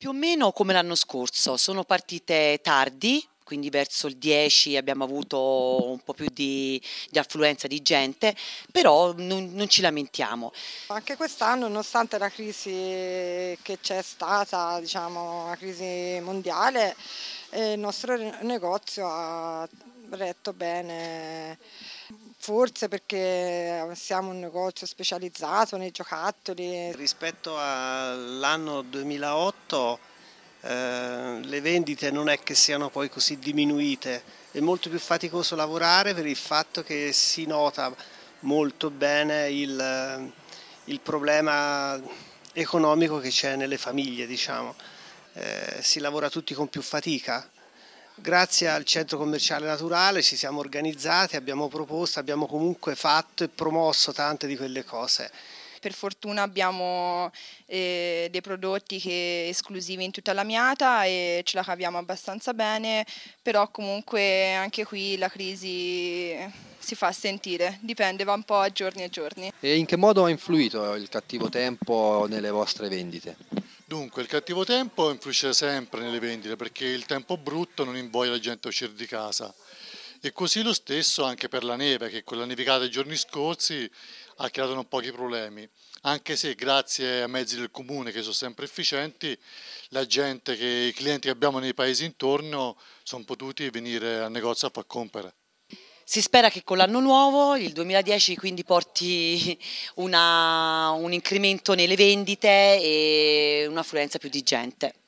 Più o meno come l'anno scorso, sono partite tardi, quindi verso il 10 abbiamo avuto un po' più di, di affluenza di gente, però non, non, ci lamentiamo. Anche quest'anno, nonostante la crisi che c'è stata, diciamo, la crisi mondiale, e eh, il nostro negozio ha retto bene, forse perché siamo un negozio specializzato nei giocattoli. Rispetto all'anno 2008 eh, le vendite non è che siano poi così diminuite, è molto più faticoso lavorare per il fatto che si nota molto bene il, il problema economico che c'è nelle famiglie diciamo. Eh, si lavora tutti con più fatica. Grazie al centro commerciale naturale ci siamo organizzati, abbiamo proposto, abbiamo comunque fatto e promosso tante di quelle cose per fortuna abbiamo eh, dei prodotti che, esclusivi in tutta la miata e ce la caviamo abbastanza bene, però comunque anche qui la crisi si fa sentire, dipende, va un po' a giorni e giorni. E in che modo ha influito il cattivo tempo nelle vostre vendite? Dunque, il cattivo tempo influisce sempre nelle vendite perché il tempo brutto non invoglia la gente a uscire di casa. E così lo stesso anche per la neve, che con la nevicata dei giorni scorsi ha creato non pochi problemi. Anche se grazie a mezzi del comune che sono sempre efficienti, la gente che, i clienti che abbiamo nei paesi intorno sono potuti venire al negozio a far compere. Si spera che con l'anno nuovo, il 2010, quindi porti una, un incremento nelle vendite e un'affluenza più di gente.